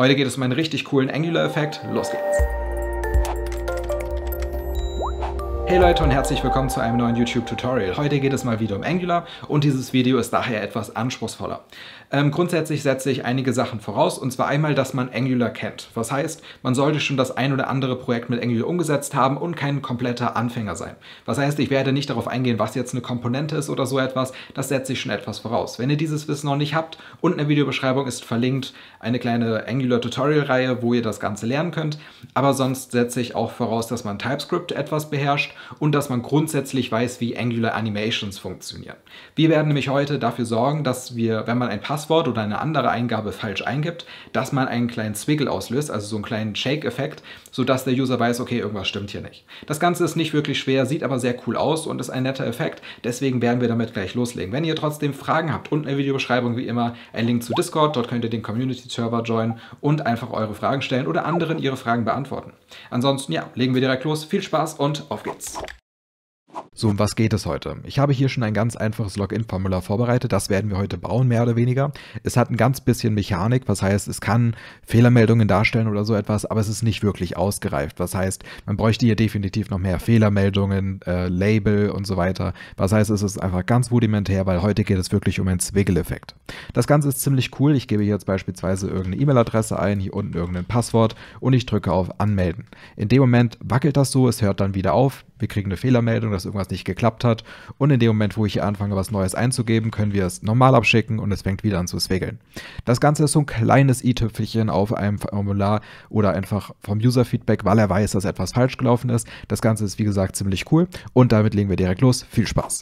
Heute geht es um einen richtig coolen Angular-Effekt. Los geht's! Hey Leute und herzlich willkommen zu einem neuen YouTube-Tutorial. Heute geht es mal wieder um Angular und dieses Video ist daher etwas anspruchsvoller. Ähm, grundsätzlich setze ich einige Sachen voraus und zwar einmal, dass man Angular kennt. Was heißt, man sollte schon das ein oder andere Projekt mit Angular umgesetzt haben und kein kompletter Anfänger sein. Was heißt, ich werde nicht darauf eingehen, was jetzt eine Komponente ist oder so etwas, das setze ich schon etwas voraus. Wenn ihr dieses Wissen noch nicht habt, unten in der Videobeschreibung ist verlinkt eine kleine Angular-Tutorial-Reihe, wo ihr das Ganze lernen könnt. Aber sonst setze ich auch voraus, dass man TypeScript etwas beherrscht und dass man grundsätzlich weiß, wie Angular Animations funktionieren. Wir werden nämlich heute dafür sorgen, dass wir, wenn man ein Passwort oder eine andere Eingabe falsch eingibt, dass man einen kleinen Swiggle auslöst, also so einen kleinen Shake-Effekt, sodass der User weiß, okay, irgendwas stimmt hier nicht. Das Ganze ist nicht wirklich schwer, sieht aber sehr cool aus und ist ein netter Effekt, deswegen werden wir damit gleich loslegen. Wenn ihr trotzdem Fragen habt, unten in der Videobeschreibung wie immer ein Link zu Discord, dort könnt ihr den Community-Server joinen und einfach eure Fragen stellen oder anderen ihre Fragen beantworten. Ansonsten, ja, legen wir direkt los, viel Spaß und auf geht's! So, um was geht es heute? Ich habe hier schon ein ganz einfaches Login-Formular vorbereitet. Das werden wir heute bauen, mehr oder weniger. Es hat ein ganz bisschen Mechanik, was heißt, es kann Fehlermeldungen darstellen oder so etwas, aber es ist nicht wirklich ausgereift. Was heißt, man bräuchte hier definitiv noch mehr Fehlermeldungen, äh, Label und so weiter. Was heißt, es ist einfach ganz rudimentär, weil heute geht es wirklich um einen zwiggle effekt Das Ganze ist ziemlich cool. Ich gebe hier jetzt beispielsweise irgendeine E-Mail-Adresse ein, hier unten irgendein Passwort und ich drücke auf Anmelden. In dem Moment wackelt das so, es hört dann wieder auf wir kriegen eine Fehlermeldung, dass irgendwas nicht geklappt hat. Und in dem Moment, wo ich hier anfange, was Neues einzugeben, können wir es normal abschicken und es fängt wieder an zu swiggeln. Das Ganze ist so ein kleines i-Tüpfelchen auf einem Formular oder einfach vom User-Feedback, weil er weiß, dass etwas falsch gelaufen ist. Das Ganze ist, wie gesagt, ziemlich cool und damit legen wir direkt los. Viel Spaß!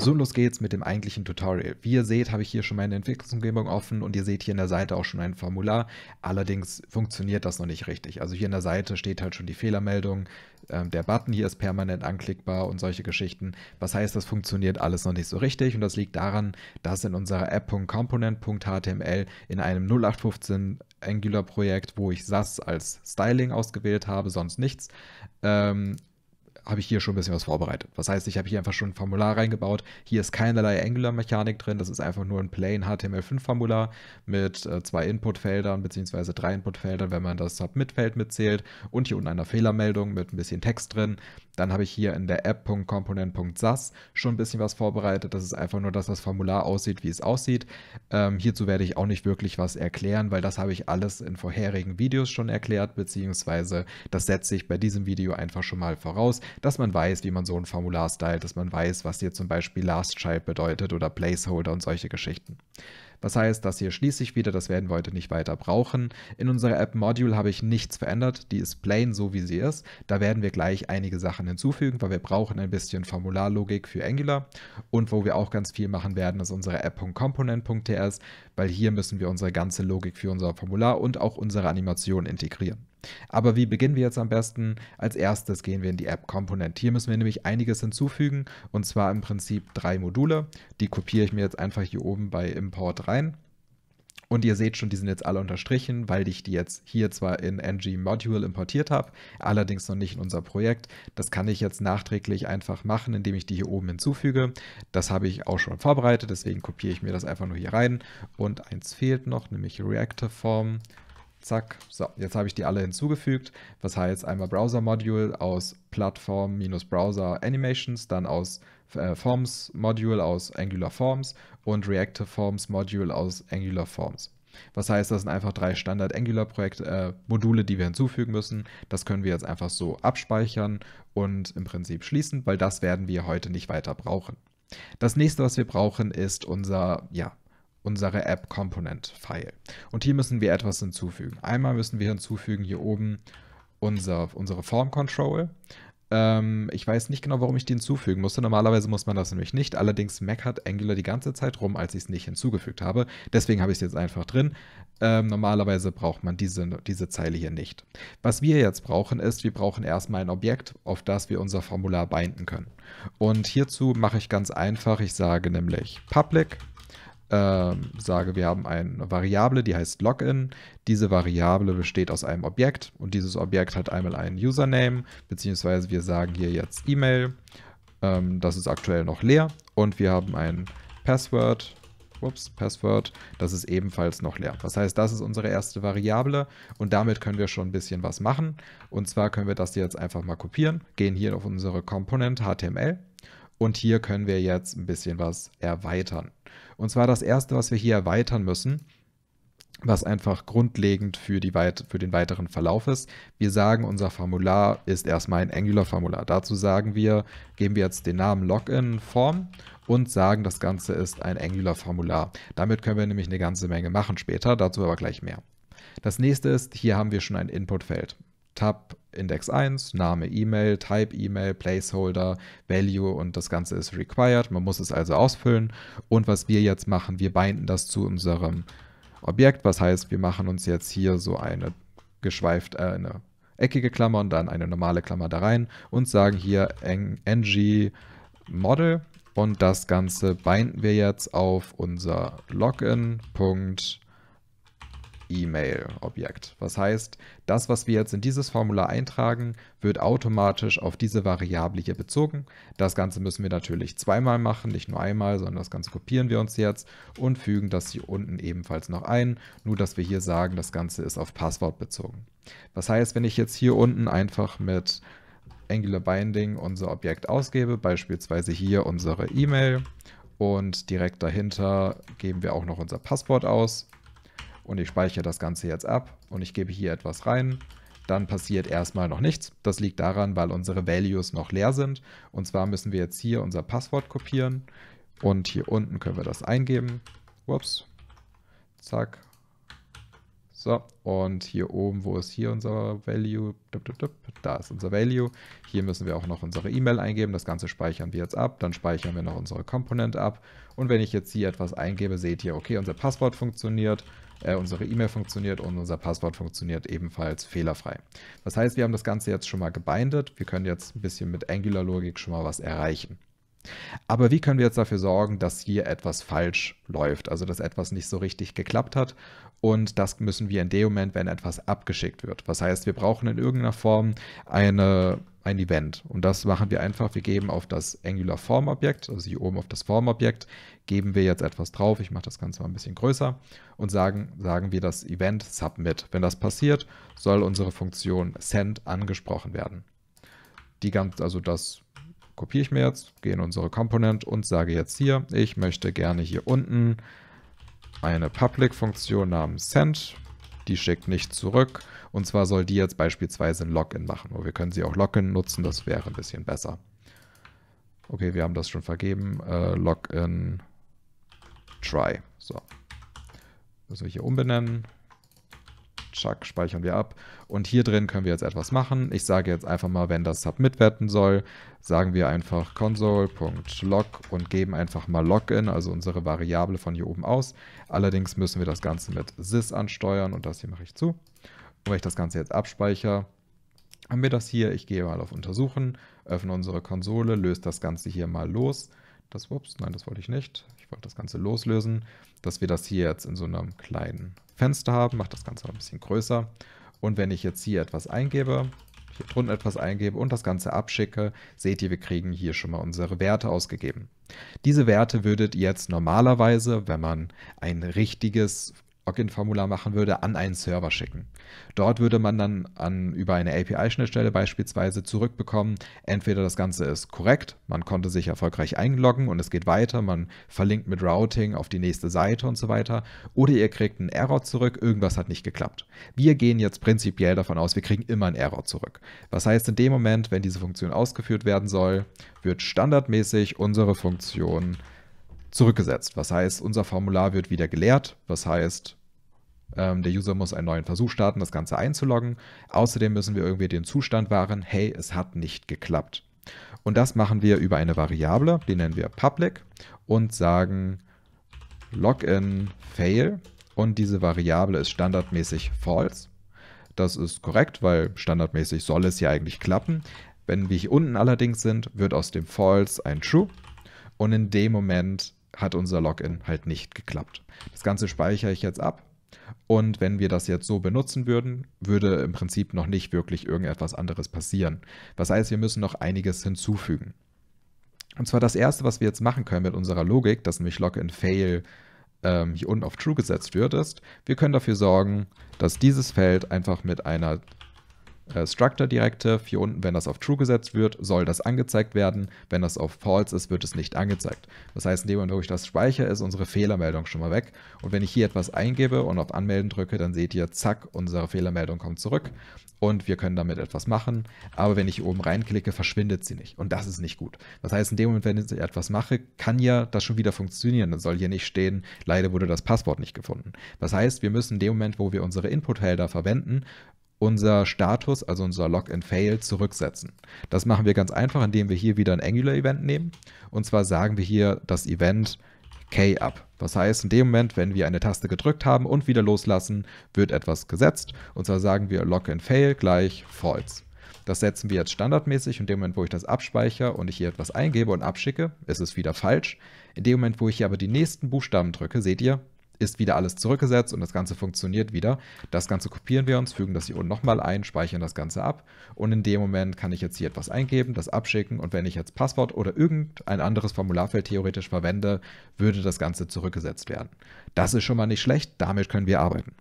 So, los geht's mit dem eigentlichen Tutorial. Wie ihr seht, habe ich hier schon meine Entwicklungsumgebung offen und ihr seht hier in der Seite auch schon ein Formular. Allerdings funktioniert das noch nicht richtig. Also hier in der Seite steht halt schon die Fehlermeldung, ähm, der Button hier ist permanent anklickbar und solche Geschichten. Was heißt, das funktioniert alles noch nicht so richtig und das liegt daran, dass in unserer app.component.html in einem 0815 Angular-Projekt, wo ich SAS als Styling ausgewählt habe, sonst nichts, ähm, habe ich hier schon ein bisschen was vorbereitet. Das heißt, ich habe hier einfach schon ein Formular reingebaut. Hier ist keinerlei Angular-Mechanik drin. Das ist einfach nur ein plain HTML5-Formular mit äh, zwei Inputfeldern beziehungsweise drei Inputfeldern, wenn man das Submit-Feld mitzählt. Und hier unten einer Fehlermeldung mit ein bisschen Text drin. Dann habe ich hier in der app.component.sas schon ein bisschen was vorbereitet. Das ist einfach nur, dass das Formular aussieht, wie es aussieht. Ähm, hierzu werde ich auch nicht wirklich was erklären, weil das habe ich alles in vorherigen Videos schon erklärt, beziehungsweise das setze ich bei diesem Video einfach schon mal voraus dass man weiß, wie man so ein Formular stylt, dass man weiß, was hier zum Beispiel Last Child bedeutet oder Placeholder und solche Geschichten. Was heißt, das hier schließe ich wieder, das werden wir heute nicht weiter brauchen. In unserer App Module habe ich nichts verändert, die ist plain so wie sie ist. Da werden wir gleich einige Sachen hinzufügen, weil wir brauchen ein bisschen Formularlogik für Angular. Und wo wir auch ganz viel machen werden, ist unsere app.component.ts, weil hier müssen wir unsere ganze Logik für unser Formular und auch unsere Animation integrieren. Aber wie beginnen wir jetzt am besten? Als erstes gehen wir in die App komponent Hier müssen wir nämlich einiges hinzufügen und zwar im Prinzip drei Module. Die kopiere ich mir jetzt einfach hier oben bei Import rein. Und ihr seht schon, die sind jetzt alle unterstrichen, weil ich die jetzt hier zwar in ng Module importiert habe, allerdings noch nicht in unser Projekt. Das kann ich jetzt nachträglich einfach machen, indem ich die hier oben hinzufüge. Das habe ich auch schon vorbereitet, deswegen kopiere ich mir das einfach nur hier rein. Und eins fehlt noch, nämlich Reactive Form. Zack. So, jetzt habe ich die alle hinzugefügt. Das heißt einmal Browser Module aus Plattform-Browser Animations, dann aus äh, Forms Module aus Angular Forms und Reactive Forms Module aus Angular Forms. Was heißt, das sind einfach drei Standard Angular Projekt äh, Module, die wir hinzufügen müssen. Das können wir jetzt einfach so abspeichern und im Prinzip schließen, weil das werden wir heute nicht weiter brauchen. Das nächste, was wir brauchen, ist unser ja, unsere App Component File. Und hier müssen wir etwas hinzufügen. Einmal müssen wir hinzufügen hier oben unser, unsere Form Control. Ähm, ich weiß nicht genau, warum ich die hinzufügen musste. Normalerweise muss man das nämlich nicht. Allerdings meckert Angular die ganze Zeit rum, als ich es nicht hinzugefügt habe. Deswegen habe ich es jetzt einfach drin. Ähm, normalerweise braucht man diese, diese Zeile hier nicht. Was wir jetzt brauchen ist, wir brauchen erstmal ein Objekt, auf das wir unser Formular binden können. Und hierzu mache ich ganz einfach, ich sage nämlich public ähm, sage, wir haben eine Variable, die heißt Login. Diese Variable besteht aus einem Objekt und dieses Objekt hat einmal einen Username, beziehungsweise wir sagen hier jetzt E-Mail. Ähm, das ist aktuell noch leer und wir haben ein Passwort. Ups, Password, das ist ebenfalls noch leer. Das heißt, das ist unsere erste Variable und damit können wir schon ein bisschen was machen. Und zwar können wir das jetzt einfach mal kopieren, gehen hier auf unsere Komponent HTML und hier können wir jetzt ein bisschen was erweitern. Und zwar das erste, was wir hier erweitern müssen, was einfach grundlegend für, die weit, für den weiteren Verlauf ist. Wir sagen, unser Formular ist erstmal ein Angular-Formular. Dazu sagen wir, geben wir jetzt den Namen Login-Form und sagen, das Ganze ist ein Angular-Formular. Damit können wir nämlich eine ganze Menge machen später, dazu aber gleich mehr. Das nächste ist, hier haben wir schon ein Input-Feld. Tab Index 1, Name E-Mail, Type E-Mail, Placeholder, Value und das Ganze ist required. Man muss es also ausfüllen. Und was wir jetzt machen, wir binden das zu unserem Objekt. Was heißt, wir machen uns jetzt hier so eine geschweift, äh, eine eckige Klammer und dann eine normale Klammer da rein und sagen hier ng Model und das Ganze binden wir jetzt auf unser Login.model. E-Mail-Objekt. Was heißt, das, was wir jetzt in dieses Formular eintragen, wird automatisch auf diese Variable hier bezogen. Das Ganze müssen wir natürlich zweimal machen, nicht nur einmal, sondern das Ganze kopieren wir uns jetzt und fügen das hier unten ebenfalls noch ein, nur dass wir hier sagen, das Ganze ist auf Passwort bezogen. Was heißt, wenn ich jetzt hier unten einfach mit Angular Binding unser Objekt ausgebe, beispielsweise hier unsere E-Mail und direkt dahinter geben wir auch noch unser Passwort aus und ich speichere das Ganze jetzt ab und ich gebe hier etwas rein, dann passiert erstmal noch nichts. Das liegt daran, weil unsere Values noch leer sind. Und zwar müssen wir jetzt hier unser Passwort kopieren und hier unten können wir das eingeben. Ups. Zack. So, und hier oben, wo ist hier unser Value? Da ist unser Value. Hier müssen wir auch noch unsere E-Mail eingeben. Das Ganze speichern wir jetzt ab. Dann speichern wir noch unsere Komponente ab. Und wenn ich jetzt hier etwas eingebe, seht ihr, okay, unser Passwort funktioniert. Äh, unsere E-Mail funktioniert und unser Passwort funktioniert ebenfalls fehlerfrei. Das heißt, wir haben das Ganze jetzt schon mal gebindet. Wir können jetzt ein bisschen mit Angular-Logik schon mal was erreichen. Aber wie können wir jetzt dafür sorgen, dass hier etwas falsch läuft, also dass etwas nicht so richtig geklappt hat? Und das müssen wir in dem Moment, wenn etwas abgeschickt wird. Was heißt, wir brauchen in irgendeiner Form eine ein Event. Und das machen wir einfach. Wir geben auf das Angular Form Objekt, also hier oben auf das Form Objekt, geben wir jetzt etwas drauf. Ich mache das Ganze mal ein bisschen größer und sagen, sagen wir das Event Submit. Wenn das passiert, soll unsere Funktion Send angesprochen werden. Die ganz, also das kopiere ich mir jetzt, gehe in unsere Component und sage jetzt hier, ich möchte gerne hier unten eine Public-Funktion namens Send die schickt nicht zurück. Und zwar soll die jetzt beispielsweise ein Login machen. wir können sie auch Login nutzen, das wäre ein bisschen besser. Okay, wir haben das schon vergeben. Äh, Login try. So. Müssen wir hier umbenennen. Chuck, speichern wir ab. Und hier drin können wir jetzt etwas machen. Ich sage jetzt einfach mal, wenn das Submit werden soll, sagen wir einfach console.log und geben einfach mal Login, also unsere Variable von hier oben aus. Allerdings müssen wir das Ganze mit sys ansteuern und das hier mache ich zu. Und wenn ich das Ganze jetzt abspeichere, haben wir das hier. Ich gehe mal auf Untersuchen, öffne unsere Konsole, löse das Ganze hier mal los. Das, ups, nein, das wollte ich nicht. Ich wollte das Ganze loslösen, dass wir das hier jetzt in so einem kleinen Fenster haben, mache das Ganze noch ein bisschen größer. Und wenn ich jetzt hier etwas eingebe, hier drunter etwas eingebe und das Ganze abschicke, seht ihr, wir kriegen hier schon mal unsere Werte ausgegeben. Diese Werte würdet ihr jetzt normalerweise, wenn man ein richtiges Login-Formular machen würde, an einen Server schicken. Dort würde man dann an, über eine API-Schnittstelle beispielsweise zurückbekommen, entweder das Ganze ist korrekt, man konnte sich erfolgreich einloggen und es geht weiter, man verlinkt mit Routing auf die nächste Seite und so weiter, oder ihr kriegt einen Error zurück, irgendwas hat nicht geklappt. Wir gehen jetzt prinzipiell davon aus, wir kriegen immer einen Error zurück. Was heißt in dem Moment, wenn diese Funktion ausgeführt werden soll, wird standardmäßig unsere Funktion zurückgesetzt. Was heißt, unser Formular wird wieder geleert. Was heißt, ähm, der User muss einen neuen Versuch starten, das Ganze einzuloggen. Außerdem müssen wir irgendwie den Zustand wahren, hey, es hat nicht geklappt. Und das machen wir über eine Variable, die nennen wir public und sagen login fail und diese Variable ist standardmäßig false. Das ist korrekt, weil standardmäßig soll es ja eigentlich klappen. Wenn wir hier unten allerdings sind, wird aus dem false ein true und in dem Moment hat unser Login halt nicht geklappt. Das Ganze speichere ich jetzt ab und wenn wir das jetzt so benutzen würden, würde im Prinzip noch nicht wirklich irgendetwas anderes passieren. Was heißt, wir müssen noch einiges hinzufügen. Und zwar das erste, was wir jetzt machen können mit unserer Logik, dass nämlich Log in Fail ähm, hier unten auf True gesetzt wird, ist, wir können dafür sorgen, dass dieses Feld einfach mit einer äh, Structure Directive. Hier unten, wenn das auf True gesetzt wird, soll das angezeigt werden. Wenn das auf False ist, wird es nicht angezeigt. Das heißt, in dem Moment, wo ich das speichere, ist unsere Fehlermeldung schon mal weg. Und wenn ich hier etwas eingebe und auf Anmelden drücke, dann seht ihr, zack, unsere Fehlermeldung kommt zurück und wir können damit etwas machen. Aber wenn ich oben reinklicke, verschwindet sie nicht. Und das ist nicht gut. Das heißt, in dem Moment, wenn ich etwas mache, kann ja das schon wieder funktionieren. Dann soll hier nicht stehen, leider wurde das Passwort nicht gefunden. Das heißt, wir müssen in dem Moment, wo wir unsere Inputfelder verwenden, unser Status, also unser Log and Fail, zurücksetzen. Das machen wir ganz einfach, indem wir hier wieder ein Angular-Event nehmen. Und zwar sagen wir hier das Event K up. Das heißt, in dem Moment, wenn wir eine Taste gedrückt haben und wieder loslassen, wird etwas gesetzt. Und zwar sagen wir Log and Fail gleich False. Das setzen wir jetzt standardmäßig. In dem Moment, wo ich das abspeichere und ich hier etwas eingebe und abschicke, ist es wieder falsch. In dem Moment, wo ich hier aber die nächsten Buchstaben drücke, seht ihr, ist wieder alles zurückgesetzt und das Ganze funktioniert wieder. Das Ganze kopieren wir uns, fügen das hier unten nochmal ein, speichern das Ganze ab und in dem Moment kann ich jetzt hier etwas eingeben, das abschicken und wenn ich jetzt Passwort oder irgendein anderes Formularfeld theoretisch verwende, würde das Ganze zurückgesetzt werden. Das ist schon mal nicht schlecht, damit können wir arbeiten.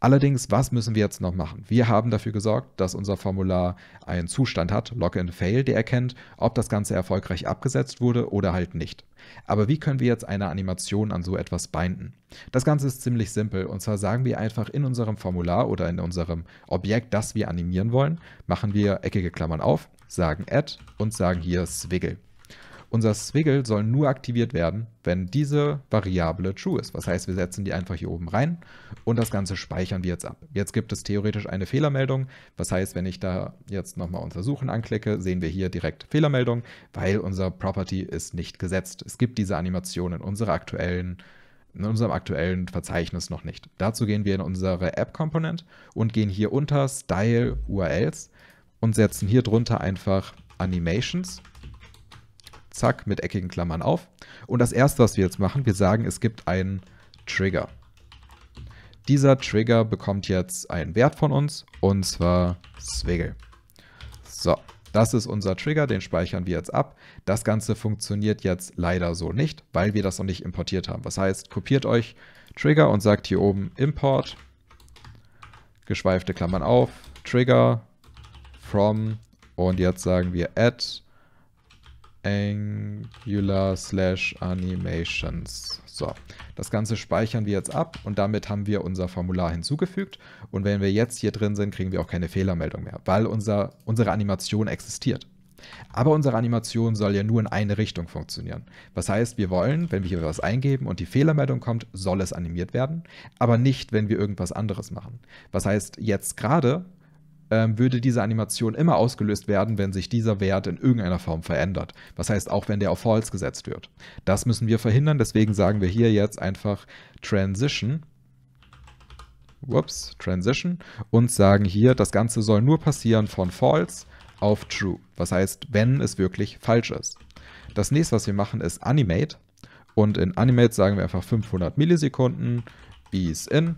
Allerdings, was müssen wir jetzt noch machen? Wir haben dafür gesorgt, dass unser Formular einen Zustand hat, Log and Fail, der erkennt, ob das Ganze erfolgreich abgesetzt wurde oder halt nicht. Aber wie können wir jetzt eine Animation an so etwas binden? Das Ganze ist ziemlich simpel und zwar sagen wir einfach in unserem Formular oder in unserem Objekt, das wir animieren wollen, machen wir eckige Klammern auf, sagen add und sagen hier Swiggle. Unser Swiggle soll nur aktiviert werden, wenn diese Variable true ist. Was heißt, wir setzen die einfach hier oben rein und das Ganze speichern wir jetzt ab. Jetzt gibt es theoretisch eine Fehlermeldung. Was heißt, wenn ich da jetzt nochmal untersuchen anklicke, sehen wir hier direkt Fehlermeldung, weil unser Property ist nicht gesetzt. Es gibt diese Animation in unserer aktuellen in unserem aktuellen Verzeichnis noch nicht. Dazu gehen wir in unsere App-Component und gehen hier unter Style URLs und setzen hier drunter einfach Animations zack, mit eckigen Klammern auf. Und das erste, was wir jetzt machen, wir sagen, es gibt einen Trigger. Dieser Trigger bekommt jetzt einen Wert von uns, und zwar Swiggle. So, das ist unser Trigger, den speichern wir jetzt ab. Das Ganze funktioniert jetzt leider so nicht, weil wir das noch nicht importiert haben. Was heißt, kopiert euch Trigger und sagt hier oben Import, geschweifte Klammern auf, Trigger from und jetzt sagen wir add Angular slash Animations. So, das Ganze speichern wir jetzt ab und damit haben wir unser Formular hinzugefügt. Und wenn wir jetzt hier drin sind, kriegen wir auch keine Fehlermeldung mehr, weil unser, unsere Animation existiert. Aber unsere Animation soll ja nur in eine Richtung funktionieren. Was heißt, wir wollen, wenn wir hier was eingeben und die Fehlermeldung kommt, soll es animiert werden, aber nicht, wenn wir irgendwas anderes machen. Was heißt, jetzt gerade ähm, würde diese Animation immer ausgelöst werden, wenn sich dieser Wert in irgendeiner Form verändert. Was heißt, auch wenn der auf False gesetzt wird. Das müssen wir verhindern, deswegen sagen wir hier jetzt einfach Transition whoops, Transition und sagen hier, das Ganze soll nur passieren von false auf true. Was heißt, wenn es wirklich falsch ist. Das nächste, was wir machen, ist Animate. Und in Animate sagen wir einfach 500 Millisekunden Ease in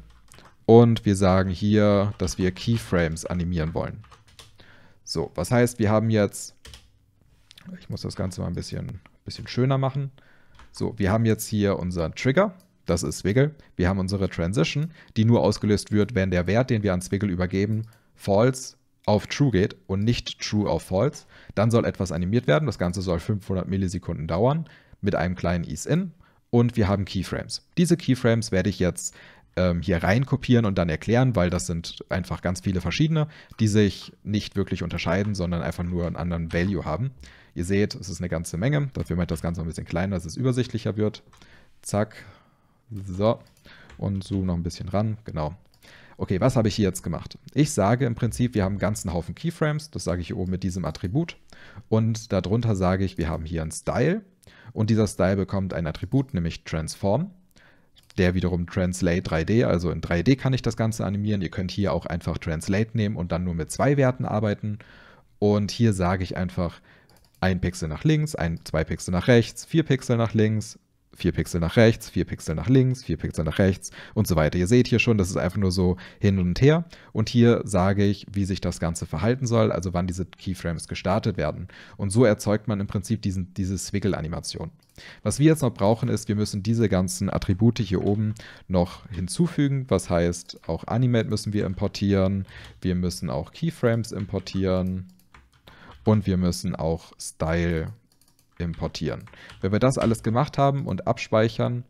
und wir sagen hier, dass wir Keyframes animieren wollen. So, was heißt, wir haben jetzt, ich muss das Ganze mal ein bisschen, bisschen schöner machen. So, wir haben jetzt hier unseren Trigger, das ist Swiggle. Wir haben unsere Transition, die nur ausgelöst wird, wenn der Wert, den wir an Swiggle übergeben, false auf true geht und nicht true auf false. Dann soll etwas animiert werden. Das Ganze soll 500 Millisekunden dauern mit einem kleinen ease in. Und wir haben Keyframes. Diese Keyframes werde ich jetzt ähm, hier reinkopieren und dann erklären, weil das sind einfach ganz viele verschiedene, die sich nicht wirklich unterscheiden, sondern einfach nur einen anderen Value haben. Ihr seht, es ist eine ganze Menge. Dafür mache ich das Ganze ein bisschen kleiner, dass es übersichtlicher wird. Zack. So. Und zoome noch ein bisschen ran. Genau. Okay, was habe ich hier jetzt gemacht? Ich sage im Prinzip, wir haben einen ganzen Haufen Keyframes. Das sage ich hier oben mit diesem Attribut. Und darunter sage ich, wir haben hier einen Style. Und dieser Style bekommt ein Attribut, nämlich Transform der wiederum Translate 3D, also in 3D kann ich das Ganze animieren. Ihr könnt hier auch einfach Translate nehmen und dann nur mit zwei Werten arbeiten. Und hier sage ich einfach ein Pixel nach links, ein, zwei Pixel nach rechts, vier Pixel nach links, vier Pixel nach rechts, vier Pixel nach links, vier Pixel nach rechts und so weiter. Ihr seht hier schon, das ist einfach nur so hin und her. Und hier sage ich, wie sich das Ganze verhalten soll, also wann diese Keyframes gestartet werden. Und so erzeugt man im Prinzip diesen, diese Swiggle-Animation. Was wir jetzt noch brauchen, ist, wir müssen diese ganzen Attribute hier oben noch hinzufügen. Was heißt, auch Animate müssen wir importieren. Wir müssen auch Keyframes importieren. Und wir müssen auch Style importieren importieren. Wenn wir das alles gemacht haben und abspeichern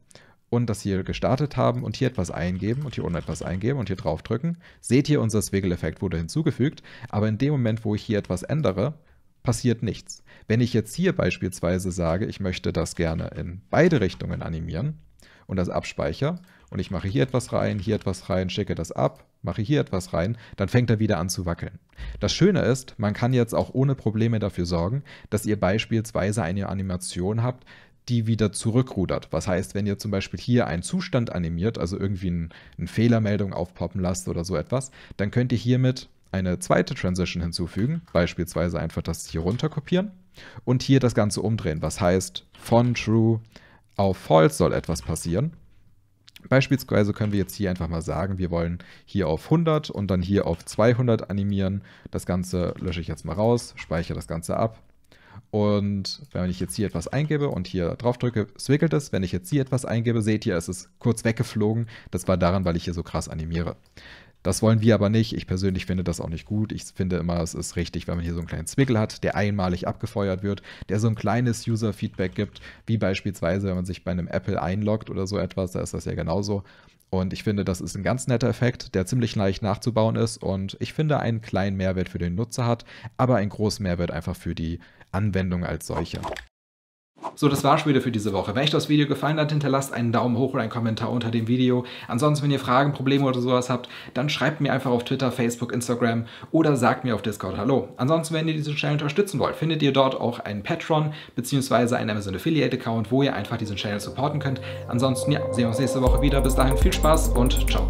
und das hier gestartet haben und hier etwas eingeben und hier unten etwas eingeben und hier drauf drücken, seht ihr, unser Swiggle-Effekt wurde hinzugefügt. Aber in dem Moment, wo ich hier etwas ändere, passiert nichts. Wenn ich jetzt hier beispielsweise sage, ich möchte das gerne in beide Richtungen animieren und das abspeichere und ich mache hier etwas rein, hier etwas rein, schicke das ab mache hier etwas rein, dann fängt er wieder an zu wackeln. Das Schöne ist, man kann jetzt auch ohne Probleme dafür sorgen, dass ihr beispielsweise eine Animation habt, die wieder zurückrudert. Was heißt, wenn ihr zum Beispiel hier einen Zustand animiert, also irgendwie ein, eine Fehlermeldung aufpoppen lasst oder so etwas, dann könnt ihr hiermit eine zweite Transition hinzufügen, beispielsweise einfach das hier runter kopieren und hier das Ganze umdrehen. Was heißt, von True auf False soll etwas passieren Beispielsweise können wir jetzt hier einfach mal sagen, wir wollen hier auf 100 und dann hier auf 200 animieren. Das Ganze lösche ich jetzt mal raus, speichere das Ganze ab. Und wenn ich jetzt hier etwas eingebe und hier drauf drücke, zwickelt es. Wenn ich jetzt hier etwas eingebe, seht ihr, es ist kurz weggeflogen. Das war daran, weil ich hier so krass animiere. Das wollen wir aber nicht. Ich persönlich finde das auch nicht gut. Ich finde immer, es ist richtig, wenn man hier so einen kleinen Zwickel hat, der einmalig abgefeuert wird, der so ein kleines User-Feedback gibt, wie beispielsweise, wenn man sich bei einem Apple einloggt oder so etwas, da ist das ja genauso. Und ich finde, das ist ein ganz netter Effekt, der ziemlich leicht nachzubauen ist und ich finde einen kleinen Mehrwert für den Nutzer hat, aber einen großen Mehrwert einfach für die Anwendung als solche. So, das war's schon wieder für diese Woche. Wenn euch das Video gefallen hat, hinterlasst einen Daumen hoch oder einen Kommentar unter dem Video. Ansonsten, wenn ihr Fragen, Probleme oder sowas habt, dann schreibt mir einfach auf Twitter, Facebook, Instagram oder sagt mir auf Discord Hallo. Ansonsten, wenn ihr diesen Channel unterstützen wollt, findet ihr dort auch einen Patreon bzw. einen Amazon Affiliate Account, wo ihr einfach diesen Channel supporten könnt. Ansonsten, ja, sehen wir uns nächste Woche wieder. Bis dahin, viel Spaß und ciao.